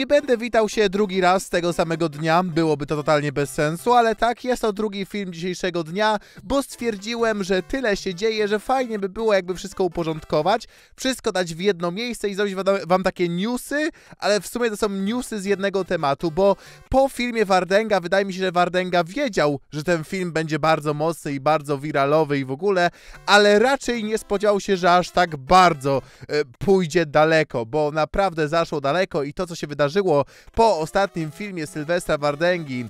Nie będę witał się drugi raz tego samego dnia, byłoby to totalnie bez sensu, ale tak, jest to drugi film dzisiejszego dnia, bo stwierdziłem, że tyle się dzieje, że fajnie by było jakby wszystko uporządkować, wszystko dać w jedno miejsce i zrobić wam takie newsy, ale w sumie to są newsy z jednego tematu, bo po filmie Wardenga, wydaje mi się, że Wardenga wiedział, że ten film będzie bardzo mocny i bardzo wiralowy i w ogóle, ale raczej nie spodziewał się, że aż tak bardzo y, pójdzie daleko, bo naprawdę zaszło daleko i to, co się wydarzyło wydarzyło po ostatnim filmie Sylwestra Wardęgi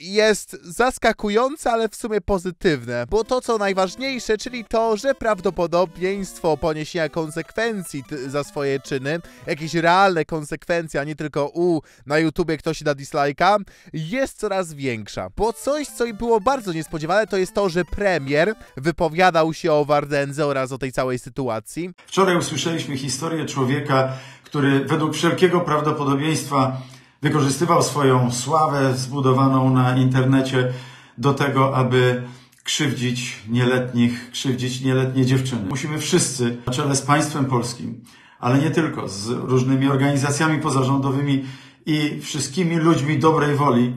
jest zaskakujące, ale w sumie pozytywne, bo to co najważniejsze, czyli to, że prawdopodobieństwo poniesienia konsekwencji za swoje czyny, jakieś realne konsekwencje, a nie tylko u, na YouTubie ktoś da dislike'a, jest coraz większa. Bo coś, co było bardzo niespodziewane, to jest to, że premier wypowiadał się o wardenze oraz o tej całej sytuacji. Wczoraj usłyszeliśmy historię człowieka, który według wszelkiego prawdopodobieństwa Wykorzystywał swoją sławę zbudowaną na internecie do tego, aby krzywdzić nieletnich, krzywdzić nieletnie dziewczyny. Musimy wszyscy, na czele z państwem polskim, ale nie tylko, z różnymi organizacjami pozarządowymi i wszystkimi ludźmi dobrej woli,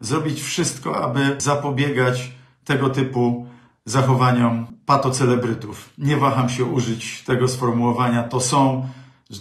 zrobić wszystko, aby zapobiegać tego typu zachowaniom patocelebrytów. Nie waham się użyć tego sformułowania. To są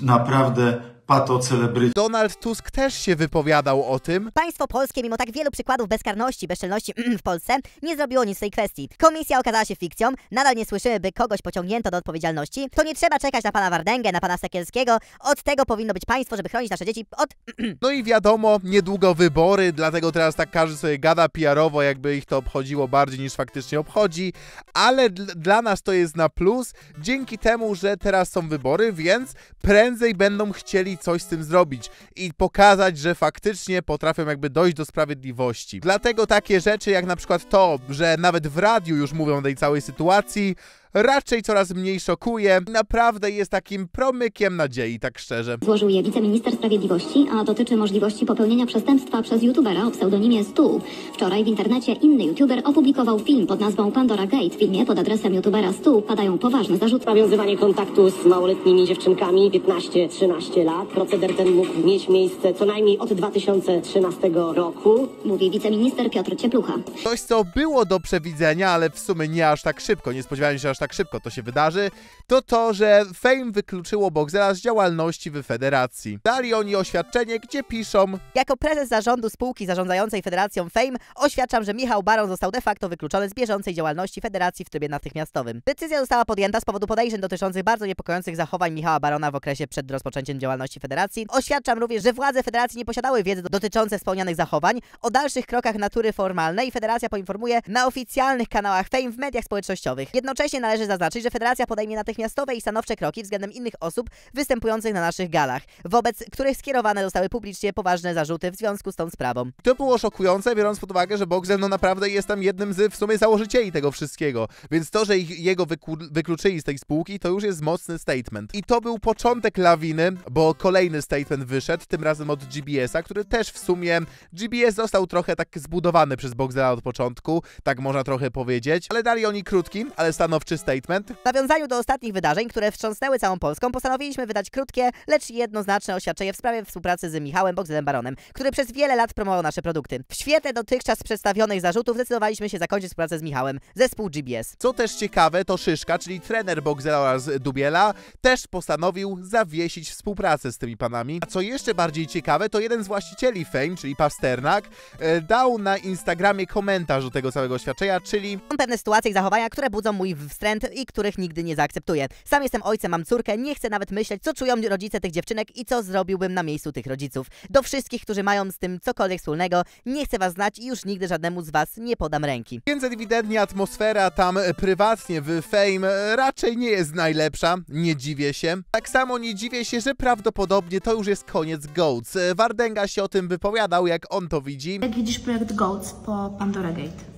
naprawdę patocelebryci. Donald Tusk też się wypowiadał o tym. Państwo polskie, mimo tak wielu przykładów bezkarności, bezczelności w Polsce, nie zrobiło nic w tej kwestii. Komisja okazała się fikcją, nadal nie słyszymy, by kogoś pociągnięto do odpowiedzialności. To nie trzeba czekać na pana Wardęgę, na pana Sekielskiego. Od tego powinno być państwo, żeby chronić nasze dzieci od... no i wiadomo, niedługo wybory, dlatego teraz tak każdy sobie gada pr jakby ich to obchodziło bardziej niż faktycznie obchodzi, ale dla nas to jest na plus, dzięki temu, że teraz są wybory, więc prędzej będą chcieli chcieli coś z tym zrobić i pokazać, że faktycznie potrafią jakby dojść do sprawiedliwości. Dlatego takie rzeczy jak na przykład to, że nawet w radiu już mówią o tej całej sytuacji, raczej coraz mniej szokuje. Naprawdę jest takim promykiem nadziei, tak szczerze. Złożył je wiceminister sprawiedliwości, a dotyczy możliwości popełnienia przestępstwa przez youtubera o pseudonimie Stu. Wczoraj w internecie inny youtuber opublikował film pod nazwą Pandora Gate. W filmie pod adresem youtubera Stu padają poważne zarzuty. Nawiązywanie kontaktu z małoletnimi dziewczynkami 15-13 lat. Proceder ten mógł mieć miejsce co najmniej od 2013 roku. Mówi wiceminister Piotr Cieplucha. Coś, co było do przewidzenia, ale w sumie nie aż tak szybko. Nie spodziewałem się aż tak tak szybko to się wydarzy, to to, że Fame wykluczyło Boxera z działalności w federacji. Dali oni oświadczenie, gdzie piszą Jako prezes zarządu spółki zarządzającej federacją Fame oświadczam, że Michał Baron został de facto wykluczony z bieżącej działalności federacji w trybie natychmiastowym. Decyzja została podjęta z powodu podejrzeń dotyczących bardzo niepokojących zachowań Michała Barona w okresie przed rozpoczęciem działalności federacji. Oświadczam również, że władze federacji nie posiadały wiedzy dotyczącej wspomnianych zachowań. O dalszych krokach natury formalnej federacja poinformuje na oficjalnych kanałach Fame w mediach społecznościowych. Jednocześnie należy należy zaznaczyć, że Federacja podejmie natychmiastowe i stanowcze kroki względem innych osób występujących na naszych galach, wobec których skierowane zostały publicznie poważne zarzuty w związku z tą sprawą. To było szokujące, biorąc pod uwagę, że Bogdan no naprawdę jest tam jednym z w sumie założycieli tego wszystkiego, więc to, że ich, jego wykluczyli z tej spółki, to już jest mocny statement. I to był początek lawiny, bo kolejny statement wyszedł, tym razem od GBS-a, który też w sumie... GBS został trochę tak zbudowany przez Bogdana od początku, tak można trochę powiedzieć, ale dali oni krótki, ale stanowczy statement. W nawiązaniu do ostatnich wydarzeń, które wstrząsnęły całą Polską, postanowiliśmy wydać krótkie, lecz jednoznaczne oświadczenie w sprawie współpracy z Michałem Bogdanem Baronem, który przez wiele lat promował nasze produkty. W świetle dotychczas przedstawionych zarzutów zdecydowaliśmy się zakończyć współpracę z Michałem, zespół GBS. Co też ciekawe, to Szyszka, czyli trener Bogzela oraz Dubiela, też postanowił zawiesić współpracę z tymi panami. A co jeszcze bardziej ciekawe, to jeden z właścicieli Fame, czyli Pasternak, e, dał na Instagramie komentarz do tego całego oświadczenia, czyli... Są pewne sytuacje i zachowania, które budzą mój wstręt i których nigdy nie zaakceptuję. Sam jestem ojcem, mam córkę, nie chcę nawet myśleć, co czują rodzice tych dziewczynek i co zrobiłbym na miejscu tych rodziców. Do wszystkich, którzy mają z tym cokolwiek wspólnego, nie chcę was znać i już nigdy żadnemu z was nie podam ręki. Więc ewidentnie atmosfera tam e, prywatnie w Fame e, raczej nie jest najlepsza, nie dziwię się. Tak samo nie dziwię się, że prawdopodobnie to już jest koniec GOATS. E, Wardenga się o tym wypowiadał, jak on to widzi. Jak widzisz projekt GOATS po Pandora Gate?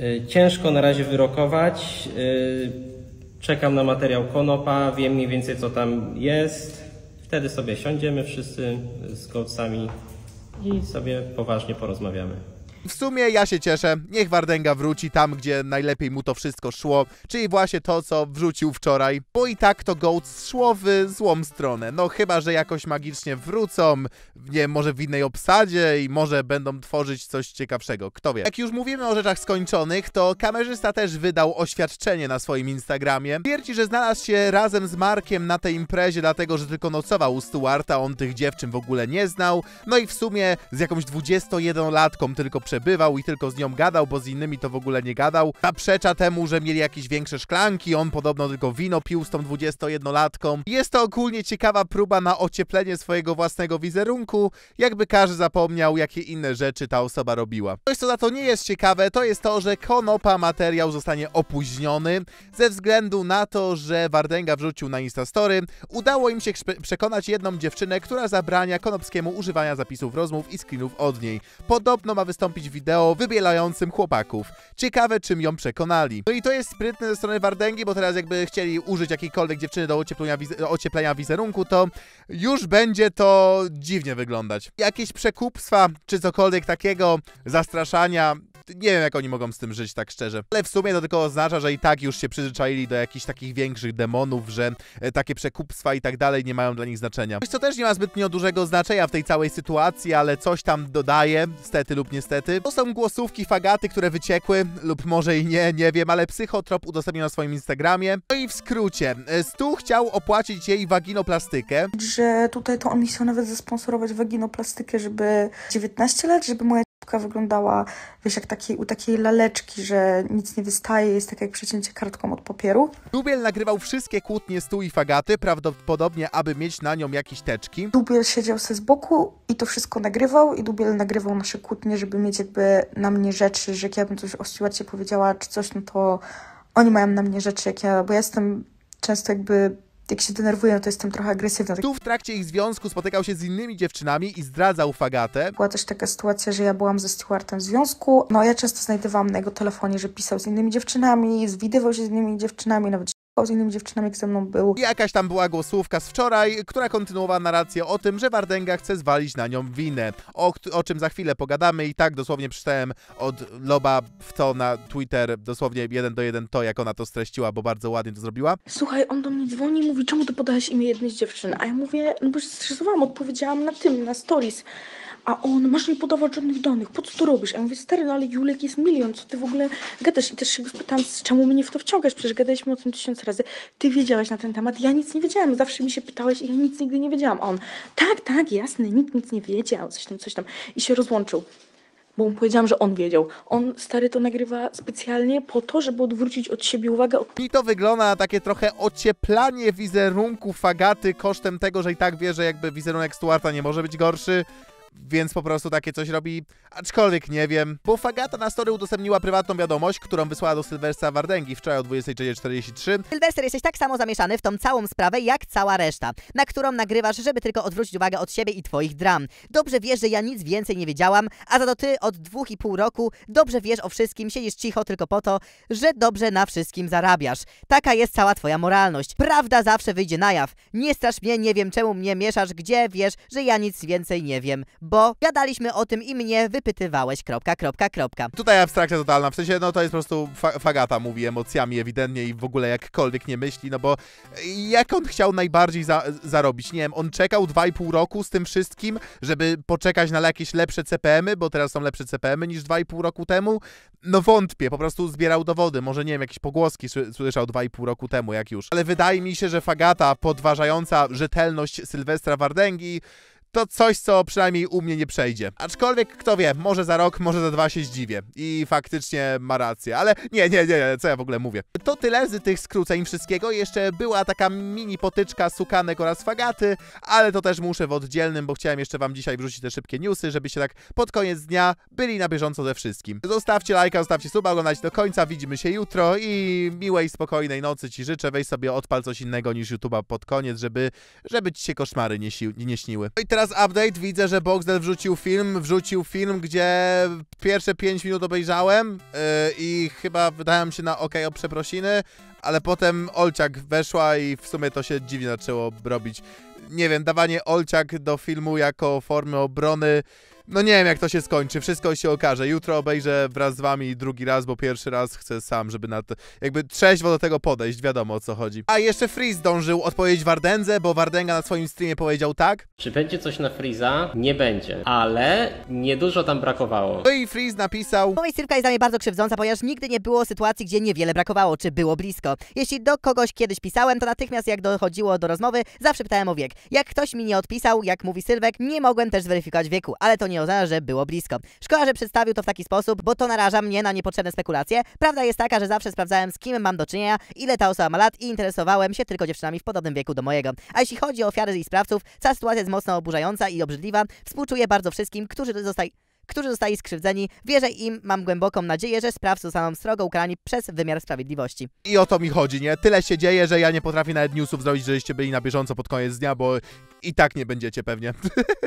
Y, ciężko na razie wyrokować. Y, czekam na materiał Konopa, wiem mniej więcej co tam jest. Wtedy sobie siądziemy wszyscy z coachami i sobie poważnie porozmawiamy. W sumie ja się cieszę. Niech Wardenga wróci tam, gdzie najlepiej mu to wszystko szło, czyli właśnie to, co wrzucił wczoraj. Bo i tak to Goats szło w złą stronę. No chyba, że jakoś magicznie wrócą, nie może w innej obsadzie i może będą tworzyć coś ciekawszego. Kto wie. Jak już mówimy o rzeczach skończonych, to kamerzysta też wydał oświadczenie na swoim Instagramie. Twierdzi, że znalazł się razem z Markiem na tej imprezie, dlatego, że tylko nocował u Stuarta, on tych dziewczyn w ogóle nie znał. No i w sumie z jakąś 21-latką tylko przeżył przebywał i tylko z nią gadał, bo z innymi to w ogóle nie gadał. Zaprzecza temu, że mieli jakieś większe szklanki, on podobno tylko wino pił z tą 21-latką. Jest to ogólnie ciekawa próba na ocieplenie swojego własnego wizerunku, jakby każdy zapomniał, jakie inne rzeczy ta osoba robiła. Coś, co za to nie jest ciekawe, to jest to, że Konopa materiał zostanie opóźniony ze względu na to, że Wardęga wrzucił na Instastory. Udało im się przekonać jedną dziewczynę, która zabrania Konopskiemu używania zapisów rozmów i screenów od niej. Podobno ma wystąpić zrobić wideo wybielającym chłopaków. Ciekawe, czym ją przekonali. No i to jest sprytne ze strony Wardęgi, bo teraz jakby chcieli użyć jakiejkolwiek dziewczyny do ocieplenia, ocieplenia wizerunku, to już będzie to dziwnie wyglądać. Jakieś przekupstwa, czy cokolwiek takiego, zastraszania, nie wiem, jak oni mogą z tym żyć, tak szczerze. Ale w sumie to tylko oznacza, że i tak już się przyzwyczaili do jakichś takich większych demonów, że e, takie przekupstwa i tak dalej nie mają dla nich znaczenia. Coś, co też nie ma zbytnio dużego znaczenia w tej całej sytuacji, ale coś tam dodaje, stety lub niestety, to są głosówki fagaty, które wyciekły, lub może i nie, nie wiem, ale psychotrop udostępnił na swoim Instagramie. No i w skrócie, e, Stu chciał opłacić jej waginoplastykę. Że tutaj to on mi się nawet zasponsorować waginoplastykę, żeby 19 lat, żeby moja wyglądała, wiesz, jak takiej, u takiej laleczki, że nic nie wystaje, jest tak jak przecięcie kartką od papieru. Dubiel nagrywał wszystkie kłótnie stół i fagaty, prawdopodobnie, aby mieć na nią jakieś teczki. Dubiel siedział se z boku i to wszystko nagrywał i Dubiel nagrywał nasze kłótnie, żeby mieć jakby na mnie rzeczy, że jak ja bym coś o Stuarcie powiedziała czy coś, no to oni mają na mnie rzeczy, jak ja, bo ja jestem często jakby jak się denerwuję, no to jestem trochę agresywna. Tak tu w trakcie ich związku spotykał się z innymi dziewczynami i zdradzał fagatę. Była też taka sytuacja, że ja byłam ze Stewartem w związku. No ja często znajdowałam na jego telefonie, że pisał z innymi dziewczynami, zwidywał się z innymi dziewczynami, nawet z innymi dziewczynami, jak ze mną był. Jakaś tam była głosówka z wczoraj, która kontynuowała narrację o tym, że Wardęga chce zwalić na nią winę. O, o czym za chwilę pogadamy i tak dosłownie przeczytałem od Loba w to na Twitter, dosłownie jeden do jeden to, jak ona to streściła, bo bardzo ładnie to zrobiła. Słuchaj, on do mnie dzwoni i mówi, czemu ty podałeś imię jednej z dziewczyn? A ja mówię, no bo się stresowałam, odpowiedziałam na tym, na stories a on, masz nie podawać żadnych danych, po co to robisz? ja mówię, stary, no ale Julek jest milion, co ty w ogóle gadasz? I też się go spytałam, czemu mnie w to wciągasz? Przecież gadaliśmy o tym tysiąc razy. Ty wiedziałeś na ten temat, ja nic nie wiedziałem. zawsze mi się pytałeś i ja nic nigdy nie wiedziałam. A on, tak, tak, jasne, nikt nic nie wiedział, coś tam, coś tam. I się rozłączył bo mu powiedziałam, że on wiedział. On, stary, to nagrywa specjalnie po to, żeby odwrócić od siebie uwagę. I to wygląda na takie trochę ocieplanie wizerunku Fagaty kosztem tego, że i tak wie, że jakby wizerunek Stuarta nie może być gorszy, więc po prostu takie coś robi, aczkolwiek nie wiem. Bo Fagata na story udostępniła prywatną wiadomość, którą wysłała do Sylwestra Wardęgi wczoraj o 23.43. Sylwester, jesteś tak samo zamieszany w tą całą sprawę, jak cała reszta, na którą nagrywasz, żeby tylko odwrócić uwagę od siebie i twoich dram. Dobrze wiesz, że ja nic więcej nie wiedziałam, a za to ty od dwóch i pół roku dobrze wiesz o wszystkim, siedzisz cicho tylko po to, że dobrze na wszystkim zarabiasz. Taka jest cała twoja moralność. Prawda zawsze wyjdzie na jaw. Nie strasz mnie, nie wiem czemu mnie mieszasz, gdzie wiesz, że ja nic więcej nie wiem bo gadaliśmy o tym i mnie wypytywałeś, kropka, kropka, kropka. Tutaj abstrakcja totalna, w sensie, no to jest po prostu fa fagata, mówi emocjami ewidentnie i w ogóle jakkolwiek nie myśli, no bo e, jak on chciał najbardziej za zarobić? Nie wiem, on czekał 2,5 roku z tym wszystkim, żeby poczekać na jakieś lepsze CPM-y, bo teraz są lepsze CPM-y niż 2,5 roku temu? No wątpię, po prostu zbierał dowody, może nie wiem, jakieś pogłoski słyszał 2,5 roku temu, jak już. Ale wydaje mi się, że fagata podważająca rzetelność Sylwestra Wardęgi to coś, co przynajmniej u mnie nie przejdzie. Aczkolwiek, kto wie, może za rok, może za dwa się zdziwię. I faktycznie ma rację, ale nie, nie, nie, co ja w ogóle mówię. To tyle z tych skróceń wszystkiego. Jeszcze była taka mini potyczka sukanek oraz fagaty, ale to też muszę w oddzielnym, bo chciałem jeszcze wam dzisiaj wrzucić te szybkie newsy, żebyście tak pod koniec dnia byli na bieżąco ze wszystkim. Zostawcie lajka, zostawcie suba, oglądajcie do końca, widzimy się jutro i miłej, spokojnej nocy ci życzę. Weź sobie odpal coś innego niż YouTube'a pod koniec, żeby, żeby ci się koszmary nie, si nie śniły. No i teraz teraz update, widzę, że Boxdel wrzucił film, wrzucił film, gdzie pierwsze 5 minut obejrzałem yy, i chyba wydałem się na OK o przeprosiny, ale potem Olciak weszła i w sumie to się dziwnie zaczęło robić. Nie wiem, dawanie Olciak do filmu jako formy obrony no nie wiem, jak to się skończy, wszystko się okaże. Jutro obejrzę wraz z wami drugi raz, bo pierwszy raz chcę sam, żeby na to... Jakby trzeźwo do tego podejść, wiadomo o co chodzi. A jeszcze Freeze zdążył odpowiedzieć Wardędze, bo Wardenga na swoim streamie powiedział tak. Czy będzie coś na Freeza? Nie będzie, ale niedużo tam brakowało. No i Freeze napisał... Moja Sylwka jest dla mnie bardzo krzywdząca, ponieważ nigdy nie było sytuacji, gdzie niewiele brakowało, czy było blisko. Jeśli do kogoś kiedyś pisałem, to natychmiast jak dochodziło do rozmowy, zawsze pytałem o wiek. Jak ktoś mi nie odpisał, jak mówi Sylwek, nie mogłem też zweryfikować wieku, ale to nie oznacza, że było blisko. Szkoda, że przedstawił to w taki sposób, bo to naraża mnie na niepotrzebne spekulacje. Prawda jest taka, że zawsze sprawdzałem, z kim mam do czynienia, ile ta osoba ma lat i interesowałem się tylko dziewczynami w podobnym wieku do mojego. A jeśli chodzi o ofiary i sprawców, cała sytuacja jest mocno oburzająca i obrzydliwa. Współczuję bardzo wszystkim, którzy zostali którzy zostali skrzywdzeni. Wierzę im, mam głęboką nadzieję, że sprawcy zostaną strogo ukarani przez wymiar sprawiedliwości. I o to mi chodzi, nie? Tyle się dzieje, że ja nie potrafię nawet newsów zrobić, żebyście byli na bieżąco pod koniec dnia, bo i tak nie będziecie pewnie.